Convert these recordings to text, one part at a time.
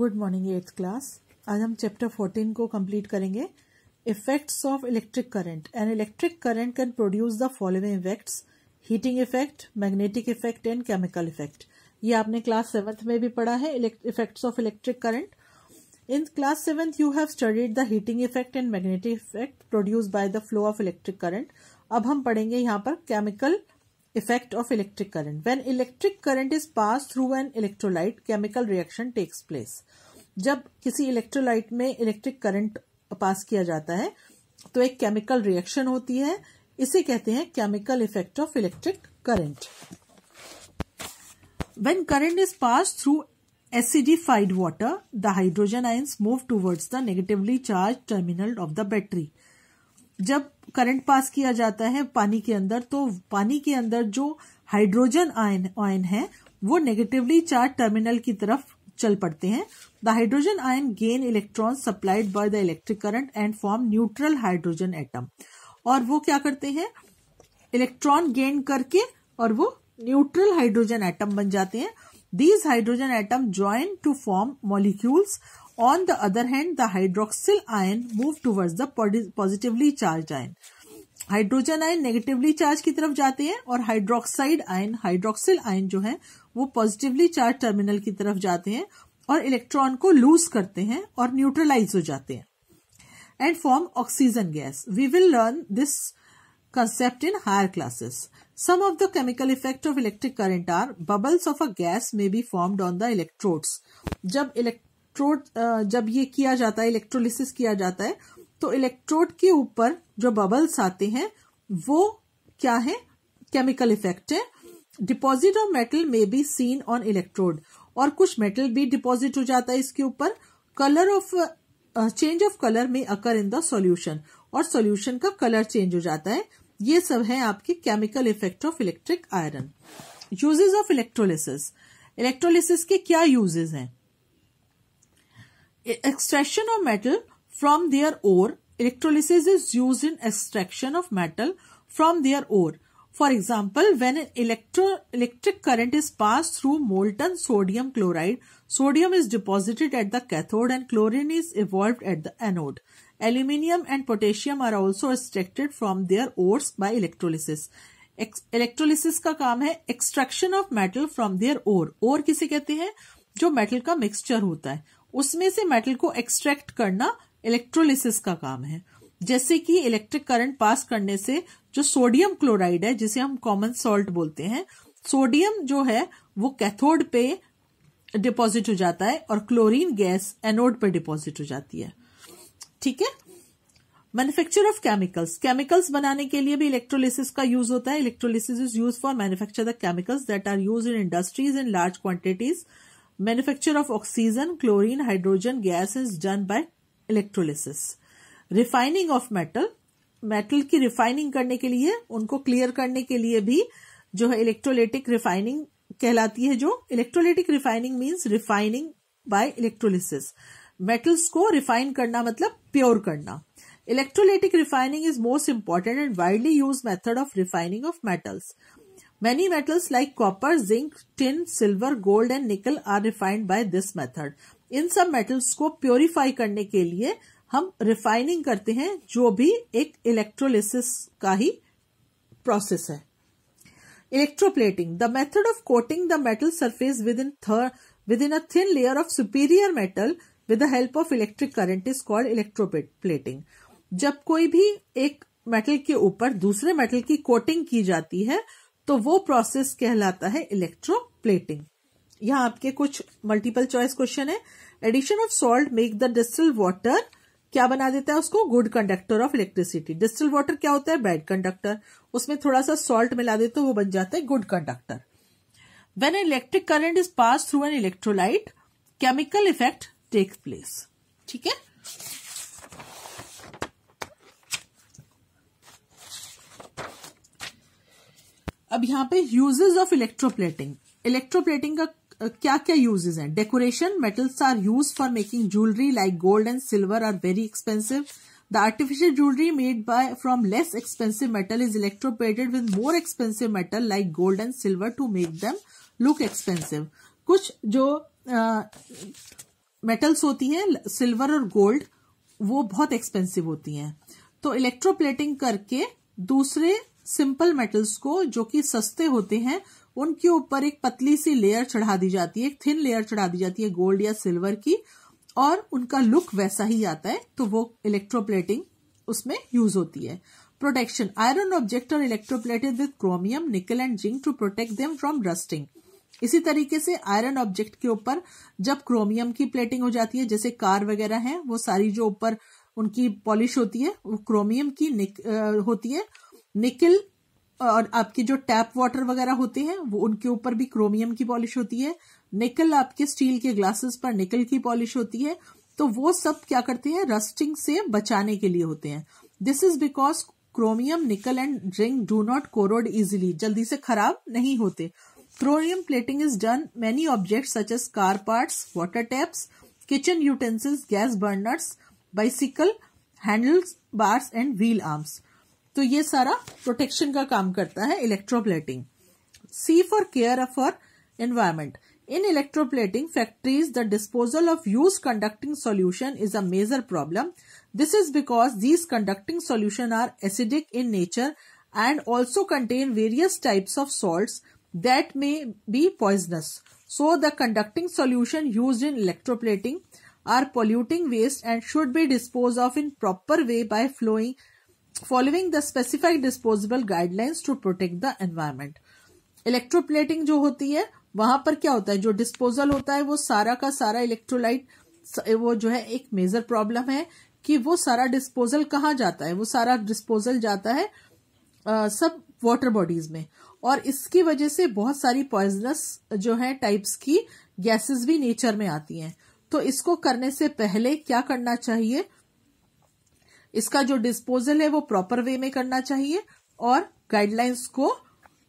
Good morning eighth class आज हम chapter fourteen को कंप्लीट करेंगे effects of electric current and electric current can produce the following effects heating effect magnetic effect and chemical effect ये आपने class seventh में भी पढ़ा है effects of electric current in class seventh you have studied the heating effect and magnetic effect produce by the flow of electric current अब हम पढ़ेंगे यहाँ पर chemical effect of electric current when electric current is pass through an electrolyte chemical reaction takes place जब किसी electrolyte में electric current pass किया जाता है तो एक केमिकल रिएक्शन होती है इसे कहते हैं chemical effect of electric current when current is pass through acidified water, the hydrogen ions move towards the negatively charge terminal of the battery जब करंट पास किया जाता है पानी के अंदर तो पानी के अंदर जो हाइड्रोजन आयन आयन है वो नेगेटिवली चार्ज टर्मिनल की तरफ चल पड़ते हैं the hydrogen ion gain electron supplied by the electric current and form neutral hydrogen atom और वो क्या करते हैं इलेक्ट्रॉन गेन करके और वो न्यूट्रल हाइड्रोजन एटम बन जाते हैं these hydrogen atom join to form molecules on the other hand the hydroxyl ion move towards the positively charged ion. Hydrogen ion negatively charge की तरफ जाते हैं और हाइड्रोक्साइड आयन हाइड्रोक्सिल आयन जो है वो पॉजिटिवली चार्ज टर्मिनल की तरफ जाते हैं और इलेक्ट्रॉन को लूज करते हैं और न्यूट्रलाइज हो जाते हैं and form oxygen gas we will learn this concept in higher classes some of the chemical effect of electric current are bubbles of a gas may be formed on the electrodes जब elect electrode जब ये किया जाता है electrolysis किया जाता है तो इलेक्ट्रोड के ऊपर जो बबल्स आते हैं वो क्या है केमिकल इफेक्ट है deposit of metal may be seen on electrode और कुछ मेटल भी डिपॉजिट हो जाता है इसके ऊपर colour of change of colour में अकर इन द सॉल्यूशन और सॉल्यूशन का कलर चेंज हो जाता है ये सब है आपके chemical effect of electric iron uses of electrolysis electrolysis के क्या यूजेज हैं Extraction of metal from their ore. Electrolysis is used in extraction of metal from their ore. For example, when an electro electric current is passed through molten sodium chloride, sodium is deposited at the cathode and chlorine is evolved at the anode. Aluminium and potassium are also extracted from their ores by electrolysis. Electrolysis का काम है extraction of metal from their ore ore किसे कहते हैं जो metal का mixture होता है उसमें से मेटल को एक्सट्रैक्ट करना इलेक्ट्रोलिसिस का काम है जैसे कि इलेक्ट्रिक करंट पास करने से जो सोडियम क्लोराइड है जिसे हम कॉमन सॉल्ट बोलते हैं सोडियम जो है वो कैथोड पे डिपॉजिट हो जाता है और क्लोरीन गैस एनोड पे डिपॉजिट हो जाती है ठीक है मैन्युफैक्चर ऑफ केमिकल्स केमिकल्स बनाने के लिए भी इलेक्ट्रोलिसिस का यूज होता है electrolysis is use for manufacture the chemicals that are use in industries in large quantities manufacture of oxygen chlorine hydrogen gas is done by electrolysis refining of metal metal की refining करने के लिए उनको clear करने के लिए भी जो है इलेक्ट्रोलिटिक रिफाइनिंग कहलाती है जो electrolytic refining means refining by electrolysis metals को रिफाइन करना मतलब प्योर करना electrolytic refining is most important and widely use method of refining of metals Many metals like copper, zinc, tin, silver, gold and nickel are refined by this method. इन सब metals को purify करने के लिए हम refining करते हैं जो भी एक इलेक्ट्रोलिसिस का ही प्रोसेस है electroplating the method of coating the metal surface within within a thin layer of superior metal with the help of electric current is called electroplating जब कोई भी एक मेटल के ऊपर दूसरे मेटल की कोटिंग की जाती है तो वो प्रोसेस कहलाता है इलेक्ट्रोप्लेटिंग यहाँ आपके कुछ मल्टीपल चॉइस क्वेश्चन है addition of salt make the distil water क्या बना देता है उसको good conductor of electricity distil water क्या होता है बैड कंडक्टर उसमें थोड़ा सा सॉल्ट मिला देते हो वो बन जाता है good conductor when electric current is pass through an electrolyte chemical effect take place ठीक है अब यहाँ पे यूजेज ऑफ इलेक्ट्रोप्लेटिंग इलेक्ट्रोप्लेटिंग का क्या क्या यूजेस हैं decoration metals are use for making jewellery like gold and silver are very expensive the artificial jewellery made by from less expensive metal is electroplated with more expensive metal like gold and silver to make them look expensive कुछ जो metals uh, होती हैं silver और gold वो बहुत expensive होती हैं तो इलेक्ट्रोप्लेटिंग करके दूसरे सिंपल मेटल्स को जो कि सस्ते होते हैं उनके ऊपर एक पतली सी लेयर चढ़ा दी जाती है एक थिन लेयर चढ़ा दी जाती है गोल्ड या सिल्वर की और उनका लुक वैसा ही आता है तो वो इलेक्ट्रोप्लेटिंग उसमें यूज होती है प्रोटेक्शन आयरन ऑब्जेक्ट और electroplated with chromium nickel and zinc to protect them from rusting इसी तरीके से आयरन ऑब्जेक्ट के ऊपर जब क्रोमियम की प्लेटिंग हो जाती है जैसे कार वगैरह है वो सारी जो ऊपर उनकी पॉलिश होती है वो क्रोमियम की निक, आ, होती है निकल और आपके जो टैप वाटर वगैरह होते हैं वो उनके ऊपर भी क्रोमियम की पॉलिश होती है निकल आपके स्टील के ग्लासेस पर निकल की पॉलिश होती है तो वो सब क्या करते हैं रस्टिंग से बचाने के लिए होते हैं this is because chromium nickel and zinc do not corrode easily जल्दी से खराब नहीं होते chromium plating is done many object such as car parts water taps kitchen utensils gas burners bicycle handles bars and wheel arms तो ये सारा protection का काम करता है electroplating see for care of our environment in electroplating factories the disposal of use conducting solution is a major problem this is because these conducting solution are acidic in nature and also contain various types of salt that may be poisonous so the conducting solution use in electroplating are polluting waste and should be dispose of in proper way by flowing following the specified disposable guidelines to protect the environment electroplating जो होती है वहां पर क्या होता है जो disposal होता है वो सारा का सारा इलेक्ट्रोलाइट वो जो है एक मेजर प्रॉब्लम है कि वो सारा डिस्पोजल कहाँ जाता है वो सारा डिस्पोजल जाता है आ, सब वाटर बॉडीज में और इसकी वजह से बहुत सारी पॉइजनस जो है टाइप्स की गैसेस भी नेचर में आती हैं तो इसको करने से पहले क्या करना चाहिए इसका जो डिस्पोजल है वो प्रॉपर वे में करना चाहिए और गाइडलाइंस को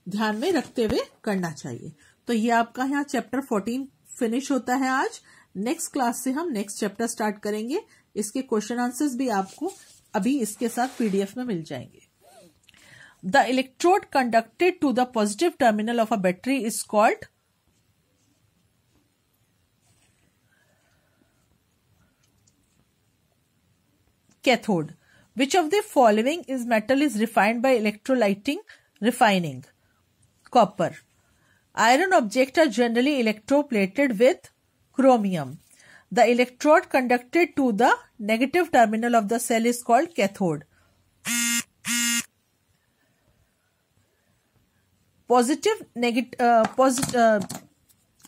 ध्यान में रखते हुए करना चाहिए तो ये आपका यहाँ चैप्टर फोर्टीन फिनिश होता है आज नेक्स्ट क्लास से हम नेक्स्ट चैप्टर स्टार्ट करेंगे इसके क्वेश्चन आंसर्स भी आपको अभी इसके साथ पीडीएफ में मिल जाएंगे the electrode conducted to the positive terminal of a battery is called cathode. Which of the following is metal is refined by electrolyting refining? Copper. Iron objects are generally electroplated with chromium. The electrode conducted to the negative terminal of the cell is called cathode. Positive, negative, uh, uh,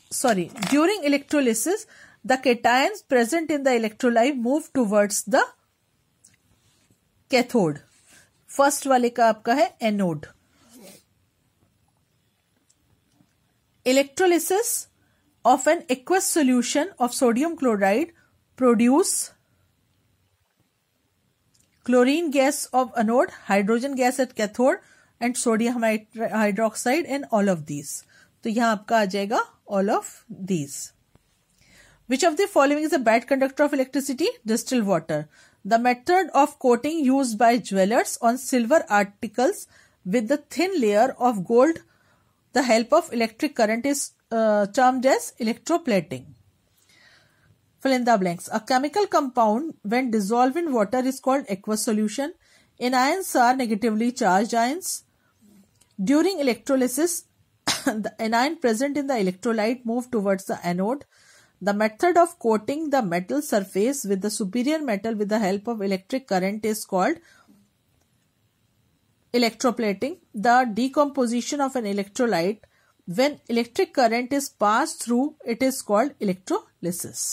sorry, during electrolysis, the cations present in the electrolyte move towards the cathode first वाले का आपका है anode electrolysis of an aqueous solution of sodium chloride produce chlorine gas of anode hydrogen gas at cathode and sodium hydroxide and all of these तो यहां आपका आ जाएगा all of these which of the following is a bad conductor of electricity distil water The method of coating used by jewelers on silver articles with the thin layer of gold, the help of electric current is uh, termed as electroplating. Fill in the blanks. A chemical compound when dissolved in water is called aqueous solution. Anions are negatively charged ions. During electrolysis, the anion present in the electrolyte move towards the anode the method of coating the metal surface with the superior metal with the help of electric current is called electroplating. The decomposition of an electrolyte when electric current is passed through it is called electrolysis.